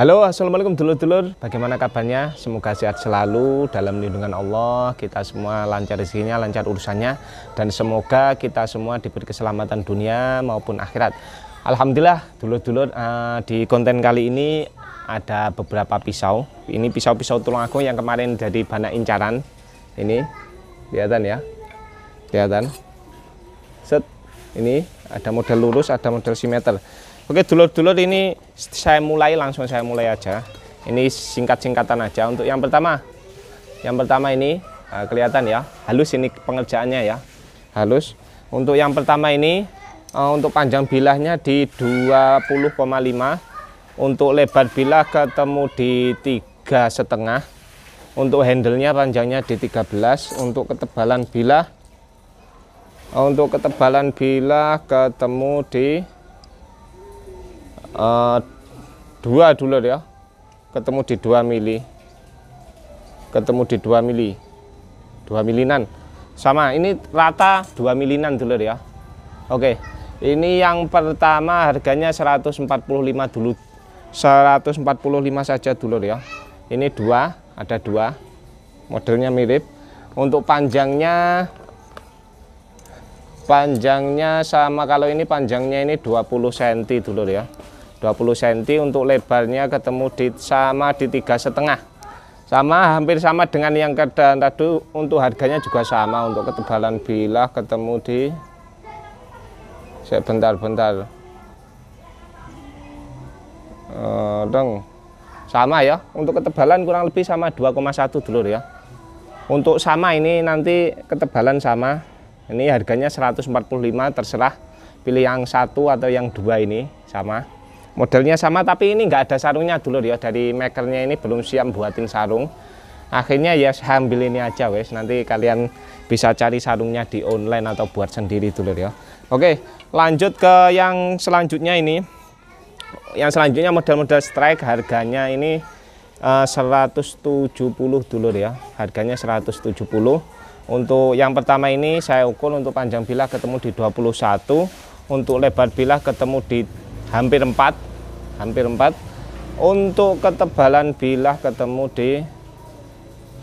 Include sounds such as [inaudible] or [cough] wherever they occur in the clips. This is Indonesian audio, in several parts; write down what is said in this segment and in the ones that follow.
Halo, assalamualaikum dulur-dulur. Bagaimana kabarnya? Semoga sehat selalu dalam lindungan Allah. Kita semua lancar rezekinya, lancar urusannya, dan semoga kita semua diberi keselamatan dunia maupun akhirat. Alhamdulillah, dulur-dulur uh, di konten kali ini ada beberapa pisau. Ini pisau-pisau tulang aku yang kemarin jadi bana incaran. Ini kelihatan ya, kelihatan. Set, ini ada model lurus, ada model simeter. Oke, dulur-dulur ini saya mulai langsung saya mulai aja. Ini singkat-singkatan aja. Untuk yang pertama, yang pertama ini eh, kelihatan ya, halus ini pengerjaannya ya, halus. Untuk yang pertama ini eh, untuk panjang bilahnya di 20,5 untuk lebar bilah ketemu di tiga setengah untuk handlenya panjangnya di 13 untuk ketebalan bilah eh, untuk ketebalan bilah ketemu di Eh, dua dulu ya ketemu di dua mili ketemu di dua mili dua milinan sama ini rata dua milinan dulu ya oke ini yang pertama harganya 145 dulu 145 saja dulu ya ini dua ada dua modelnya mirip untuk panjangnya panjangnya sama kalau ini panjangnya ini 20 cm dulu ya 20 cm untuk lebarnya ketemu di sama di tiga setengah sama hampir sama dengan yang kedan tadi untuk harganya juga sama untuk ketebalan bilah ketemu di saya bentar-bentar eh, dong sama ya untuk ketebalan kurang lebih sama 2,1 dulur ya untuk sama ini nanti ketebalan sama ini harganya 145 terserah pilih yang satu atau yang dua ini sama modelnya sama tapi ini nggak ada sarungnya dulu ya dari makernya ini belum siap buatin sarung akhirnya ya ambil ini aja wes nanti kalian bisa cari sarungnya di online atau buat sendiri dulu ya oke lanjut ke yang selanjutnya ini yang selanjutnya model-model strike harganya ini eh, uh, 170 dulu ya harganya 170 untuk yang pertama ini saya ukur untuk panjang bilah ketemu di 21 untuk lebar bilah ketemu di hampir 4 hampir 4 untuk ketebalan bilah ketemu di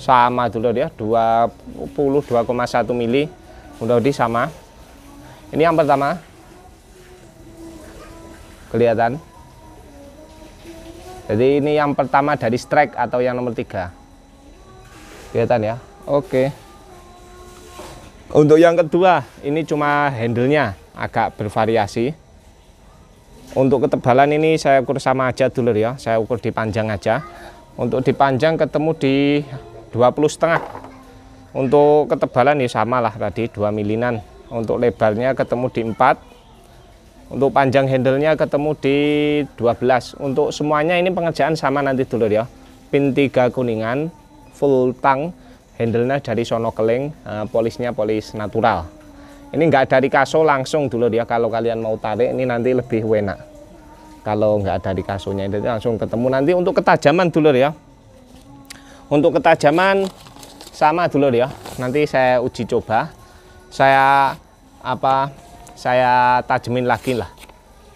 sama dulu ya 22,1 mili udah di sama ini yang pertama kelihatan jadi ini yang pertama dari strike atau yang nomor tiga kelihatan ya oke untuk yang kedua ini cuma handlenya agak bervariasi untuk ketebalan ini saya ukur sama aja dulu ya, saya ukur di panjang aja. Untuk di panjang ketemu di 20 setengah. Untuk ketebalan ya sama lah tadi 2 milinan. Untuk lebarnya ketemu di 4. Untuk panjang handlenya ketemu di 12. Untuk semuanya ini pengerjaan sama nanti dulu ya. Pin 3 kuningan, full tang, handlenya nya dari sono keling, eh, polisnya polis natural ini nggak dari kaso langsung dulu ya kalau kalian mau tarik ini nanti lebih enak kalau nggak dari kasonya ini langsung ketemu nanti untuk ketajaman dulu ya untuk ketajaman sama dulu ya nanti saya uji coba saya apa saya tajemin lagi lah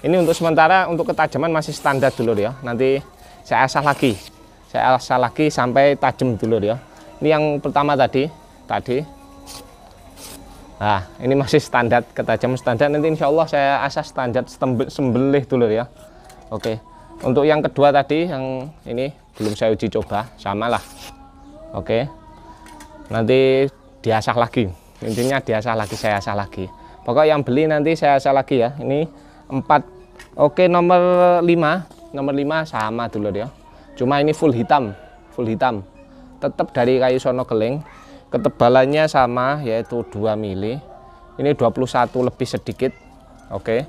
ini untuk sementara untuk ketajaman masih standar dulu ya nanti saya asah lagi saya asah lagi sampai tajam dulu ya ini yang pertama tadi tadi Nah, ini masih standar ketajaman standar. Nanti insya Allah saya asah standar sembelih dulu ya. Oke. Untuk yang kedua tadi, yang ini belum saya uji coba, sama lah. Oke. Nanti diasah lagi. Intinya diasah lagi, saya asah lagi. Pokok yang beli nanti saya asah lagi ya. Ini empat oke nomor lima Nomor lima sama dulu ya. Cuma ini full hitam, full hitam. Tetap dari kayu sono keling ketebalannya sama yaitu 2 mili ini 21 lebih sedikit oke okay.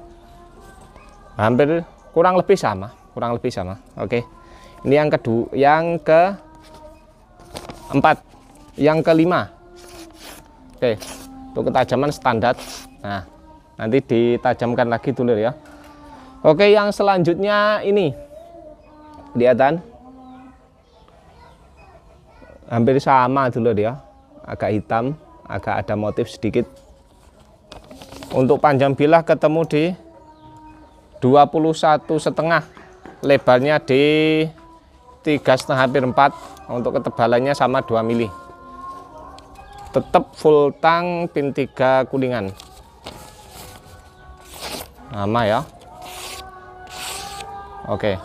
hampir kurang lebih sama kurang lebih sama oke okay. ini yang kedua yang ke empat yang kelima oke okay. untuk ketajaman standar nah nanti ditajamkan lagi tulir ya oke yang selanjutnya ini kelihatan hampir sama dulu ya agak hitam agak ada motif sedikit untuk panjang bilah ketemu di 21 setengah lebarnya di tiga setengah hampir 4 untuk ketebalannya sama 2 mili tetap full tang pin 3 kuningan sama ya oke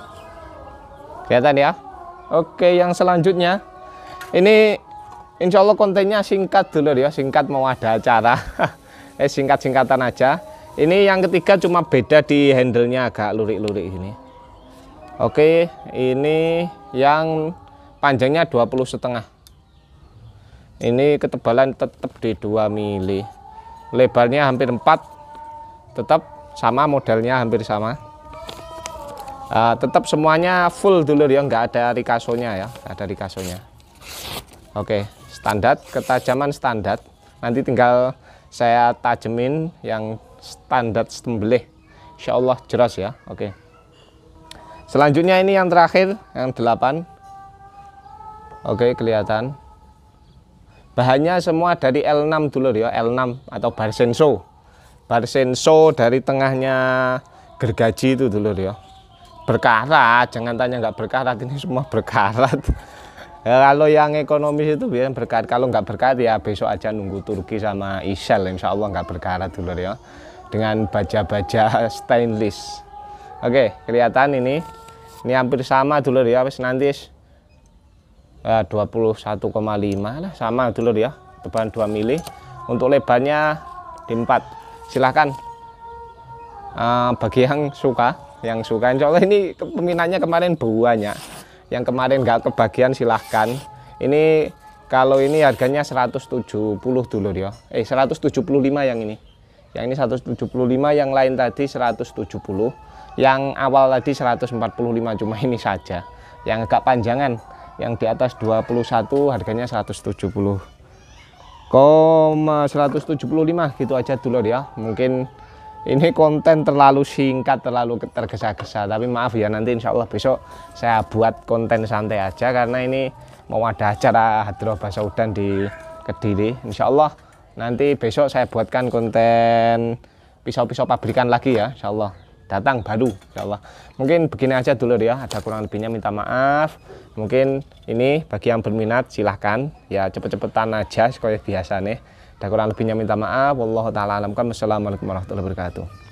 kelihatan ya oke yang selanjutnya ini Insya Allah kontennya singkat dulu ya, singkat mau ada acara. [laughs] eh singkat-singkatan aja. Ini yang ketiga cuma beda di handle-nya agak lurik-lurik ini. Oke, ini yang panjangnya 20 setengah. Ini ketebalan tetap di 2 mili. Lebarnya hampir 4. Tetap sama modelnya hampir sama. Uh, ah, tetap semuanya full dulu ya, nggak ada rikasonya ya, nggak ada rikasonya. Oke, standar, ketajaman standar. Nanti tinggal saya tajemin yang standar sembelih. Insya Allah jelas ya. Oke. Selanjutnya ini yang terakhir, yang delapan. Oke, kelihatan. Bahannya semua dari L6 dulu ya, L6 atau Barsenso. Barsenso dari tengahnya gergaji itu dulu ya. Berkarat, jangan tanya nggak berkarat, ini semua berkarat. Ya, kalau yang ekonomis itu biar berkat. Kalau nggak berkat ya besok aja nunggu Turki sama Isel. Insya Allah nggak berkarat dulu ya. Dengan baja-baja stainless. Oke, kelihatan ini. Ini hampir sama dulu ya. Wes nanti ya, 21,5 lah sama dulu ya. Beban 2 mili. Untuk lebarnya di 4. Silahkan. Uh, bagi yang suka, yang suka insya Allah ini peminatnya kemarin buahnya yang kemarin nggak kebagian silahkan ini kalau ini harganya 170 dulu ya. eh 175 yang ini yang ini 175 yang lain tadi 170 yang awal tadi 145 cuma ini saja yang agak panjangan yang di atas 21 harganya 170 koma 175 gitu aja dulu ya mungkin ini konten terlalu singkat, terlalu tergesa-gesa. Tapi maaf ya, nanti insya Allah besok saya buat konten santai aja karena ini mau ada acara hadroh bahasa udan di Kediri. Insya Allah nanti besok saya buatkan konten pisau-pisau pabrikan lagi ya, insya Allah. Datang baru, insya Allah. Mungkin begini aja dulu ya, ada kurang lebihnya minta maaf. Mungkin ini bagi yang berminat silahkan, ya cepet-cepetan aja, seperti biasa nih. Dan kurang lebihnya minta maaf. Wallahu taala alam kan. Wassalamualaikum warahmatullahi wabarakatuh.